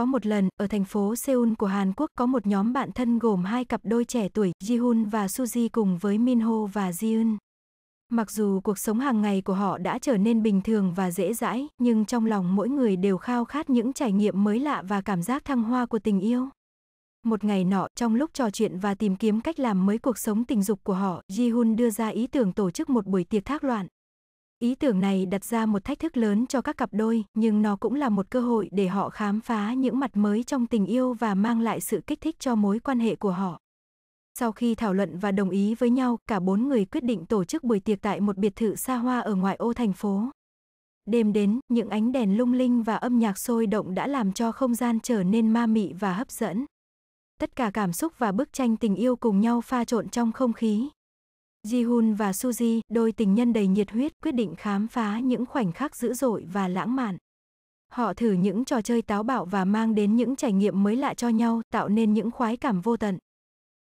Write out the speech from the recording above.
Có một lần, ở thành phố Seoul của Hàn Quốc có một nhóm bạn thân gồm hai cặp đôi trẻ tuổi, Jihoon và Suzy cùng với Minho và Jiun. Mặc dù cuộc sống hàng ngày của họ đã trở nên bình thường và dễ dãi, nhưng trong lòng mỗi người đều khao khát những trải nghiệm mới lạ và cảm giác thăng hoa của tình yêu. Một ngày nọ, trong lúc trò chuyện và tìm kiếm cách làm mới cuộc sống tình dục của họ, Jihoon đưa ra ý tưởng tổ chức một buổi tiệc thác loạn. Ý tưởng này đặt ra một thách thức lớn cho các cặp đôi, nhưng nó cũng là một cơ hội để họ khám phá những mặt mới trong tình yêu và mang lại sự kích thích cho mối quan hệ của họ. Sau khi thảo luận và đồng ý với nhau, cả bốn người quyết định tổ chức buổi tiệc tại một biệt thự xa hoa ở ngoại ô thành phố. Đêm đến, những ánh đèn lung linh và âm nhạc sôi động đã làm cho không gian trở nên ma mị và hấp dẫn. Tất cả cảm xúc và bức tranh tình yêu cùng nhau pha trộn trong không khí, Ji-hun và Suzy, đôi tình nhân đầy nhiệt huyết, quyết định khám phá những khoảnh khắc dữ dội và lãng mạn. Họ thử những trò chơi táo bạo và mang đến những trải nghiệm mới lạ cho nhau, tạo nên những khoái cảm vô tận.